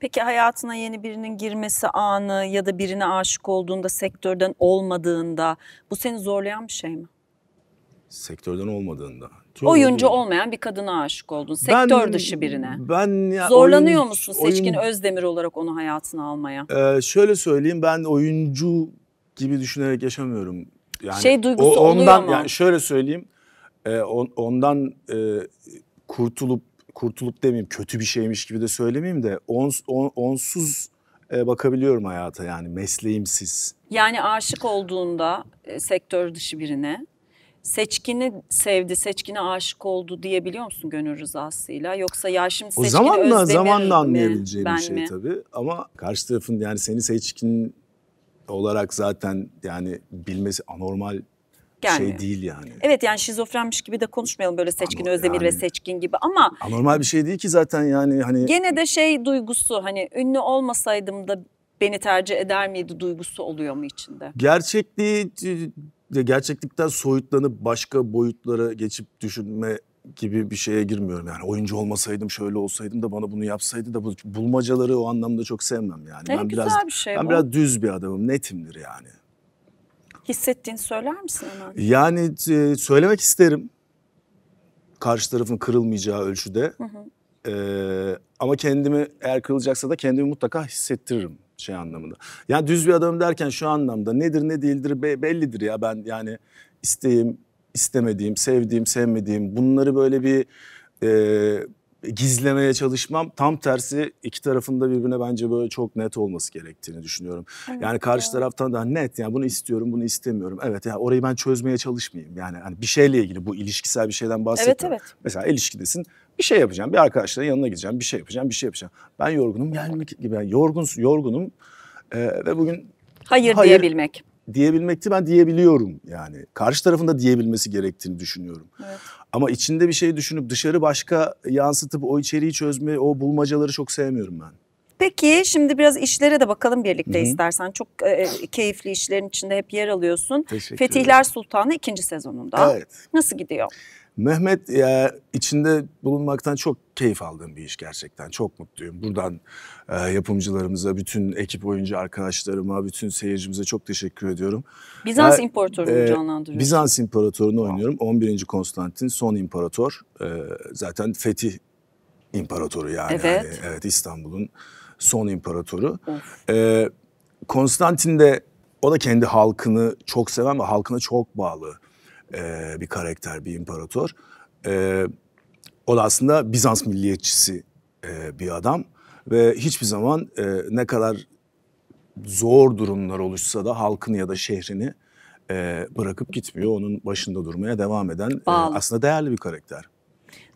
Peki hayatına yeni birinin girmesi anı ya da birine aşık olduğunda sektörden olmadığında bu seni zorlayan bir şey mi? Sektörden olmadığında. Çok oyuncu oldu. olmayan bir kadına aşık oldun. Sektör ben, dışı birine. Ben ya Zorlanıyor oyun, musun Seçkin oyun, Özdemir olarak onu hayatına almaya? E, şöyle söyleyeyim ben oyuncu gibi düşünerek yaşamıyorum. Yani şey duygusu o, ondan, oluyor mu? Yani şöyle söyleyeyim. E, on, ondan e, kurtulup kurtulup demeyeyim kötü bir şeymiş gibi de söylemeyeyim de on, on, onsuz e, bakabiliyorum hayata yani mesleğimsiz. Yani aşık olduğunda e, sektör dışı birine seçkini sevdi, seçkine aşık oldu diyebiliyor musun gönül rızasıyla? Yoksa ya şimdi seçkini O zamanla Özdemir zamanla anlayabileceğim bir şey mi? tabii ama karşı tarafın yani seni seçkin olarak zaten yani bilmesi anormal gelmiyor. Şey değil yani. Evet yani şizofrenmiş gibi de konuşmayalım böyle Seçkin Anor, Özdemir yani, ve Seçkin gibi ama. Anormal bir şey değil ki zaten yani hani. Gene de şey duygusu hani ünlü olmasaydım da beni tercih eder miydi duygusu oluyor mu içinde? Gerçekliği gerçeklikten soyutlanıp başka boyutlara geçip düşünme gibi bir şeye girmiyorum yani oyuncu olmasaydım şöyle olsaydım da bana bunu yapsaydı da bu bulmacaları o anlamda çok sevmem yani. Ne ben güzel biraz bir şey ben bu. biraz düz bir adamım, netimdir yani hissettiğini söyler misin hemen? Yani e, söylemek isterim. Karşı tarafın kırılmayacağı ölçüde. Hı hı. Ee, ama kendimi eğer kırılacaksa da kendimi mutlaka hissettiririm şey anlamında. Yani düz bir adam derken şu anlamda nedir ne değildir be, bellidir ya ben yani isteğim, istemediğim, sevdiğim, sevmediğim bunları böyle bir e, gizlemeye çalışmam. Tam tersi iki tarafında birbirine bence böyle çok net olması gerektiğini düşünüyorum. Evet, yani karşı evet. taraftan da hani net yani bunu istiyorum, bunu istemiyorum. Evet yani orayı ben çözmeye çalışmayayım. Yani hani bir şeyle ilgili bu ilişkisel bir şeyden bahsetmiyorum. Evet, evet. Mesela ilişkidesin bir şey yapacağım. Bir arkadaşların yanına gideceğim. Bir şey yapacağım. Bir şey yapacağım. Ben yorgunum. Gelmek gibi. Yani yorgun, yorgunum. Ee, ve bugün hayır, hayır diyebilmek diyebilmekti ben diyebiliyorum yani. Karşı tarafında diyebilmesi gerektiğini düşünüyorum. Evet. Ama içinde bir şey düşünüp dışarı başka yansıtıp o içeriği çözme, o bulmacaları çok sevmiyorum ben. Peki şimdi biraz işlere de bakalım birlikte Hı-hı. istersen. Çok e, e, keyifli işlerin içinde hep yer alıyorsun. Teşekkür Fetihler Sultanı ikinci sezonunda. Evet. Nasıl gidiyor? Mehmet ya, içinde bulunmaktan çok keyif aldığım bir iş gerçekten. Çok mutluyum. Buradan e, yapımcılarımıza, bütün ekip oyuncu arkadaşlarıma, bütün seyircimize çok teşekkür ediyorum. Bizans ya, İmparatoru'nu e, canlandırıyorsun. Bizans İmparatoru'nu oynuyorum. 11. Konstantin son imparator. E, zaten Fetih İmparatoru yani. Hani, evet. Yani, evet İstanbul'un son imparatoru. E, Konstantin de o da kendi halkını çok seven ve halkına çok bağlı e, bir karakter, bir imparator. E, o da aslında Bizans milliyetçisi e, bir adam ve hiçbir zaman e, ne kadar zor durumlar oluşsa da halkını ya da şehrini e, bırakıp gitmiyor. Onun başında durmaya devam eden e, aslında değerli bir karakter.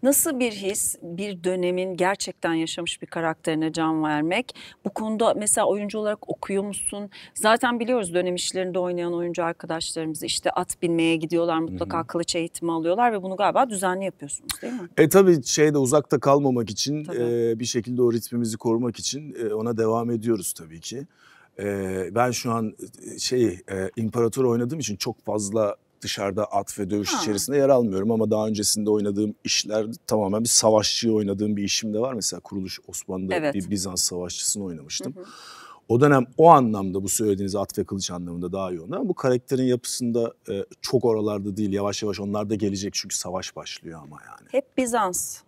Nasıl bir his bir dönemin gerçekten yaşamış bir karakterine can vermek? Bu konuda mesela oyuncu olarak okuyor musun? Zaten biliyoruz dönem işlerinde oynayan oyuncu arkadaşlarımız işte at binmeye gidiyorlar mutlaka hı kılıç eğitimi alıyorlar ve bunu galiba düzenli yapıyorsunuz değil mi? E tabii şeyde uzakta kalmamak için e, bir şekilde o ritmimizi korumak için e, ona devam ediyoruz tabii ki. E, ben şu an şey e, imparator oynadığım için çok fazla dışarıda at ve dövüş ha. içerisinde yer almıyorum ama daha öncesinde oynadığım işler tamamen bir savaşçıyı oynadığım bir işim de var. Mesela Kuruluş Osmanlı'da evet. bir Bizans savaşçısını oynamıştım. Hı hı. O dönem o anlamda bu söylediğiniz at ve kılıç anlamında daha iyi oldu ama bu karakterin yapısında e, çok oralarda değil yavaş yavaş onlar da gelecek çünkü savaş başlıyor ama yani. Hep Bizans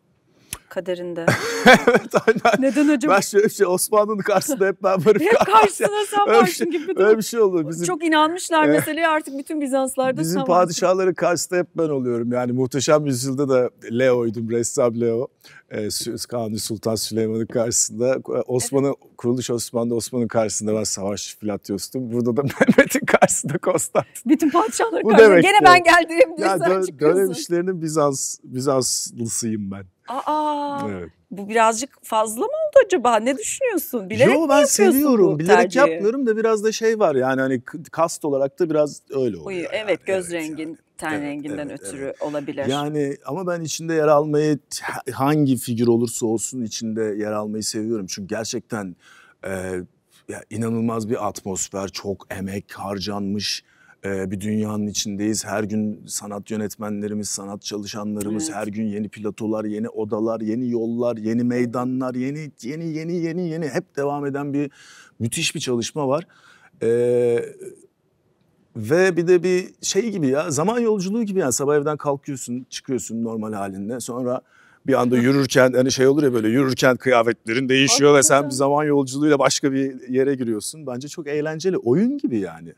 kaderinde. evet aynen. Neden acaba? Ben şöyle bir şey Osmanlı'nın karşısında hep ben varım. hep karşısına sen varsın şey- gibi. Öyle bir, şey olur. Bizim, Çok inanmışlar meseleye artık bütün Bizanslarda. Bizim padişahların karşısında hep ben oluyorum. Yani muhteşem yüzyılda da Leo'ydum ressam Leo. Ee, Kanuni Sultan Süleyman'ın karşısında ee, Osman'ın evet. kuruluş Osmanlı Osman'ın karşısında ben savaş Filatyos'tum. Burada da Mehmet'in karşısında Konstantin. Bütün padişahların karşısında. Gene ben geldim diye ya, sen dön, çıkıyorsun. Dönem işlerinin Bizans Bizanslısıyım ben. Aa. Evet. Bu birazcık fazla mı oldu acaba? Ne düşünüyorsun? Bilerek Yo, ben seviyorum. Bilerek tercihi? yapmıyorum da biraz da şey var yani hani kast olarak da biraz öyle oluyor. Uyu, yani. evet göz evet, rengin yani. ten evet, renginden evet, ötürü evet. olabilir. Yani ama ben içinde yer almayı hangi figür olursa olsun içinde yer almayı seviyorum. Çünkü gerçekten e, ya inanılmaz bir atmosfer, çok emek harcanmış ee, bir dünyanın içindeyiz. Her gün sanat yönetmenlerimiz, sanat çalışanlarımız, evet. her gün yeni platolar, yeni odalar, yeni yollar, yeni meydanlar, yeni yeni yeni yeni yeni hep devam eden bir müthiş bir çalışma var. Ee, ve bir de bir şey gibi ya zaman yolculuğu gibi yani sabah evden kalkıyorsun çıkıyorsun normal halinde sonra bir anda yürürken hani şey olur ya böyle yürürken kıyafetlerin değişiyor Hakikaten. ve sen bir zaman yolculuğuyla başka bir yere giriyorsun. Bence çok eğlenceli oyun gibi yani.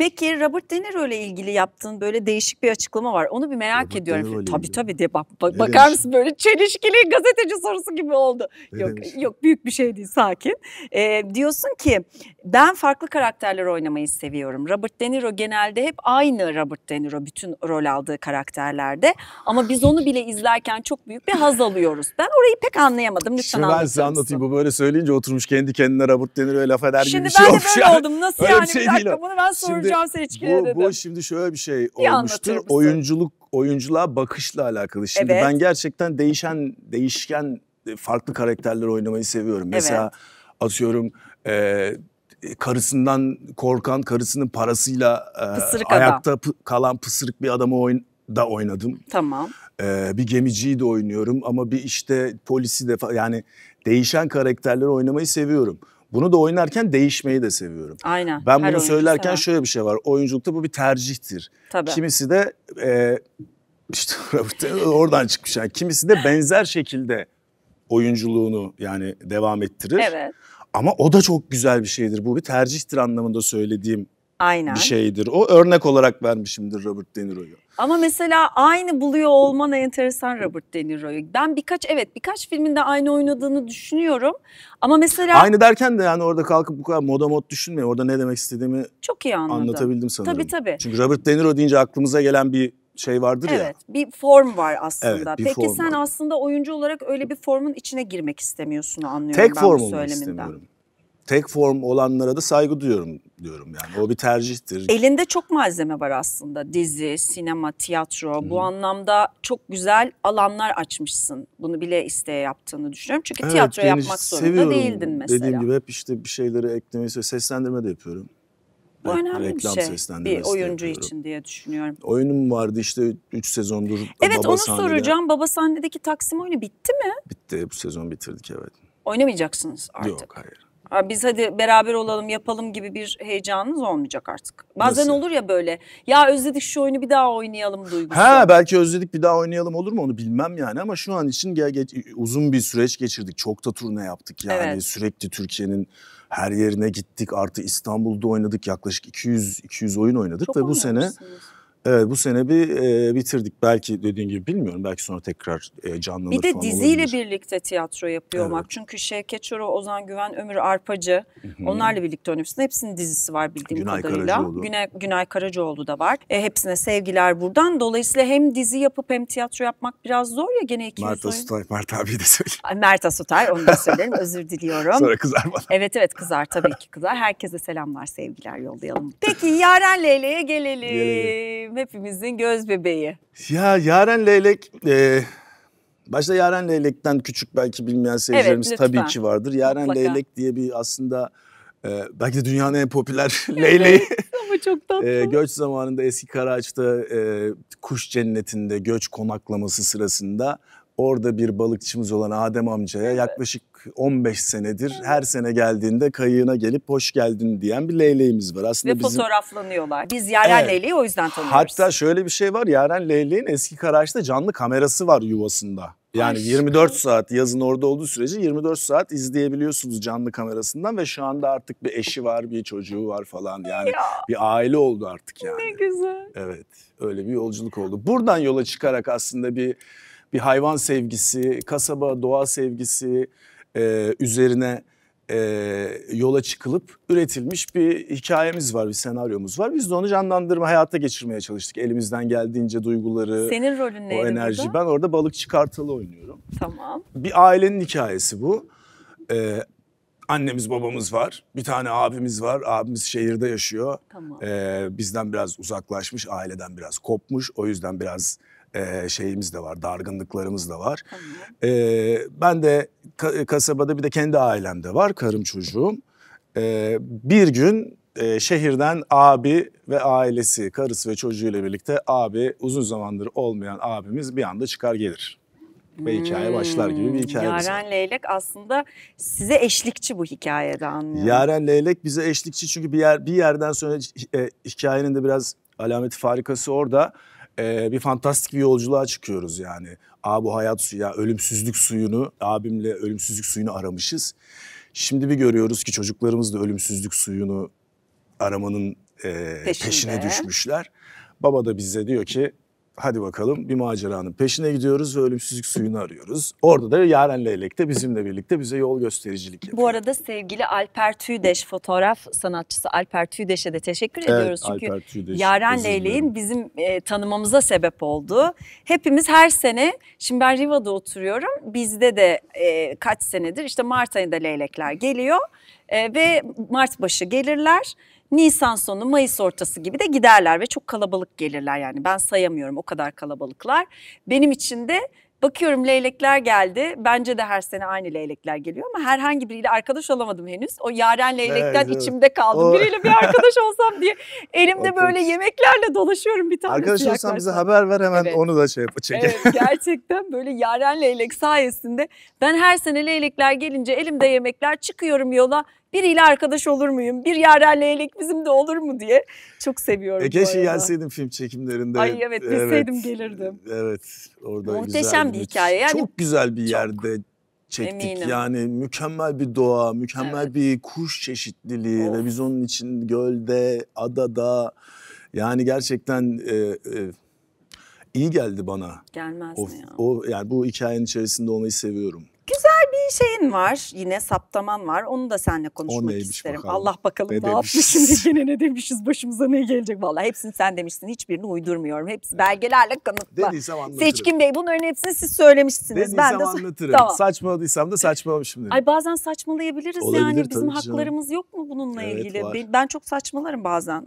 Peki Robert De Niro ile ilgili yaptığın böyle değişik bir açıklama var. Onu bir merak Robert ediyorum. Tabii tabii de bak, bak bakar demiş? mısın böyle çelişkili gazeteci sorusu gibi oldu. Ne yok demiş? yok büyük bir şey değil sakin. Ee, diyorsun ki ben farklı karakterler oynamayı seviyorum. Robert De Niro genelde hep aynı Robert De Niro bütün rol aldığı karakterlerde ama biz onu bile izlerken çok büyük bir haz alıyoruz. Ben orayı pek anlayamadım. Lütfen Şunu ben size anlatayım. Bu böyle söyleyince oturmuş kendi kendine Robert De Niro'ya laf eder Şimdi gibi bir şey olmuş. Şimdi ben de böyle yani. oldum. Nasıl Öyle yani? Bir şey bir dakika, değil. bunu ben soracağım. Şimdi Hocam seçkine bu, dedim. Bu şimdi şöyle bir şey İyi olmuştur. Oyunculuk, oyunculuğa bakışla alakalı. Şimdi evet. ben gerçekten değişen, değişken e, farklı karakterler oynamayı seviyorum. Mesela atıyorum... E, karısından korkan karısının parasıyla e, ayakta adam. kalan pısırık bir adamı oyn da oynadım. Tamam. Ee, bir gemiciyi de oynuyorum ama bir işte polisi de yani değişen karakterleri oynamayı seviyorum. Bunu da oynarken değişmeyi de seviyorum. Aynen. Ben bunu söylerken sever. şöyle bir şey var. Oyunculukta bu bir tercihtir. Tabii. Kimisi de e, işte oradan çıkmış yani. Kimisi de benzer şekilde oyunculuğunu yani devam ettirir. Evet. Ama o da çok güzel bir şeydir. Bu bir tercihtir anlamında söylediğim Aynen. bir şeydir. O örnek olarak vermişimdir Robert De Niro'yu. Ama mesela aynı buluyor olman enteresan Robert De Niro'yu. Ben birkaç evet birkaç filminde aynı oynadığını düşünüyorum. Ama mesela Aynı derken de yani orada kalkıp bu kadar moda mod düşünmeyin. Orada ne demek istediğimi çok iyi anladım. anlatabildim sanırım. Tabii tabii. Çünkü Robert De Niro deyince aklımıza gelen bir şey vardır evet, ya. Evet bir form var aslında. Evet, bir Peki form sen var. aslında oyuncu olarak öyle bir formun içine girmek istemiyorsun anlıyorum Tek ben bu söyleminden. Tek formu istemiyorum tek form olanlara da saygı duyuyorum diyorum yani. O bir tercihtir. Elinde çok malzeme var aslında. Dizi, sinema, tiyatro. Hı. Bu anlamda çok güzel alanlar açmışsın. Bunu bile isteye yaptığını düşünüyorum. Çünkü evet, tiyatro yapmak zorunda değildin mesela. Dediğim gibi hep işte bir şeyleri eklemesi seslendirme de yapıyorum. Bu evet, önemli reklam bir şey bir oyuncu için diye düşünüyorum. Oyunum vardı işte 3 sezondur. Evet Baba onu sahnede. soracağım. Baba sahnedeki Taksim oyunu bitti mi? Bitti bu sezon bitirdik evet. Oynamayacaksınız artık. Yok hayır biz hadi beraber olalım yapalım gibi bir heyecanınız olmayacak artık. Bazen Nasıl? olur ya böyle ya özledik şu oyunu bir daha oynayalım duygusu. Ha belki özledik bir daha oynayalım olur mu onu bilmem yani ama şu an için gel, geç, uzun bir süreç geçirdik. Çok da turne yaptık yani evet. sürekli Türkiye'nin her yerine gittik artı İstanbul'da oynadık yaklaşık 200 200 oyun oynadık Çok ve bu sene Evet bu sene bir e, bitirdik. Belki dediğin gibi bilmiyorum. Belki sonra tekrar e, canlanır Bir de diziyle olabilir. birlikte tiyatro yapıyor evet. olmak. Çünkü Şevket Çoruh, Ozan Güven, Ömür Arpacı Hı-hı. onlarla birlikte oynamışsın. Hepsinin dizisi var bildiğim Günay kadarıyla. Karacaoğlu. Günay, Günay Karacaoğlu da var. E, hepsine sevgiler buradan. Dolayısıyla hem dizi yapıp hem tiyatro yapmak biraz zor ya gene 200 Mert Asutay, Mert abi de söyle. Mert Asutay onu da söylerim. Özür diliyorum. Sonra kızar bana. Evet evet kızar tabii ki kızar. Herkese selamlar sevgiler yollayalım. Peki Yaren Leyle'ye gelelim. gelelim abim hepimizin göz bebeği. Ya Yaren Leylek e, başta Yaren Leylek'ten küçük belki bilmeyen seyircilerimiz evet, tabii ki vardır. Yaren Mutlaka. Leylek diye bir aslında e, belki de dünyanın en popüler leyleği. Ama çok e, tatlı. E, göç zamanında eski Karaağaç'ta e, kuş cennetinde göç konaklaması sırasında orada bir balıkçımız olan Adem amcaya evet. yaklaşık 15 senedir her sene geldiğinde kayığına gelip hoş geldin diyen bir leyleğimiz var. Aslında Ve bizim... fotoğraflanıyorlar. Biz Yaren evet. Leyleği o yüzden tanıyoruz. Hatta şöyle bir şey var. Yaren Leyleğin eski Karaç'ta canlı kamerası var yuvasında. Yani Aşkım. 24 saat yazın orada olduğu sürece 24 saat izleyebiliyorsunuz canlı kamerasından ve şu anda artık bir eşi var, bir çocuğu var falan yani ya. bir aile oldu artık yani. Ne güzel. Evet öyle bir yolculuk oldu. Buradan yola çıkarak aslında bir bir hayvan sevgisi, kasaba doğa sevgisi e, üzerine e, yola çıkılıp üretilmiş bir hikayemiz var, bir senaryomuz var. Biz de onu canlandırma, hayata geçirmeye çalıştık. Elimizden geldiğince duyguları, Senin rolün o enerji. Ben orada balık çıkartalı oynuyorum. Tamam. Bir ailenin hikayesi bu. Ee, annemiz babamız var. Bir tane abimiz var. Abimiz şehirde yaşıyor. Tamam. Ee, bizden biraz uzaklaşmış, aileden biraz kopmuş. O yüzden biraz e, şeyimiz de var, dargınlıklarımız da var. E, ben de ka- kasabada bir de kendi ailemde var, karım çocuğum. E, bir gün e, şehirden abi ve ailesi, karısı ve çocuğuyla birlikte abi uzun zamandır olmayan abimiz bir anda çıkar gelir ve hmm. hikaye başlar gibi bir hmm. hikaye. Yaren var. Leylek aslında size eşlikçi bu hikayede anlıyorum. Yaren Leylek bize eşlikçi çünkü bir yer bir yerden sonra e, hikayenin de biraz alameti farikası orada e, bir fantastik bir yolculuğa çıkıyoruz yani. Abi bu hayat suyu ya ölümsüzlük suyunu abimle ölümsüzlük suyunu aramışız. Şimdi bir görüyoruz ki çocuklarımız da ölümsüzlük suyunu aramanın e, peşine düşmüşler. Baba da bize diyor ki hadi bakalım bir maceranın peşine gidiyoruz ve ölümsüzlük suyunu arıyoruz. Orada da Yaren Leylek de bizimle birlikte bize yol göstericilik yapıyor. Bu arada sevgili Alper Tüydeş fotoğraf sanatçısı Alper Tüydeş'e de teşekkür evet, ediyoruz. Çünkü Alper Tüydeş, Yaren Leylek'in bizim e, tanımamıza sebep oldu. Hepimiz her sene, şimdi ben Riva'da oturuyorum. Bizde de e, kaç senedir işte Mart ayında leylekler geliyor e, ve Mart başı gelirler Nisan sonu, Mayıs ortası gibi de giderler ve çok kalabalık gelirler yani. Ben sayamıyorum o kadar kalabalıklar. Benim için de bakıyorum leylekler geldi. Bence de her sene aynı leylekler geliyor ama herhangi biriyle arkadaş olamadım henüz. O yaren leylekten evet, içimde kaldım. O... Biriyle bir arkadaş olsam diye elimde böyle yemeklerle dolaşıyorum bir tane Arkadaş yaklaşsam. olsan bize haber ver hemen evet. onu da şey yapıp Evet gerçekten böyle yaren leylek sayesinde ben her sene leylekler gelince elimde yemekler çıkıyorum yola biriyle arkadaş olur muyum? Bir yerden leylek bizim de olur mu diye çok seviyorum. E, keşke gelseydim film çekimlerinde. Ay evet gelseydim evet. gelirdim. Evet orada Muhteşem bir hikaye. Yani, çok güzel bir çok. yerde çektik. Eminim. Yani mükemmel bir doğa, mükemmel evet. bir kuş çeşitliliği of. ve biz onun için gölde, adada yani gerçekten e, e, iyi geldi bana. Gelmez o, mi ya? O yani bu hikayenin içerisinde olmayı seviyorum bir şeyin var yine saptaman var onu da seninle konuşmak isterim. Bakalım. Allah bakalım ne, ne yapmışız yine ne demişiz başımıza ne gelecek. Vallahi hepsini sen demişsin hiçbirini uydurmuyorum. Hepsi belgelerle kanıtlı. Dediysem anlatırım. Seçkin Bey bunların hepsini siz söylemişsiniz. Dediysem ben de anlatırım. Tamam. Saçmaladıysam da saçmalamışım dedim. Ay bazen saçmalayabiliriz Olabilir, yani bizim haklarımız canım. yok mu bununla evet, ilgili? Var. Ben çok saçmalarım bazen.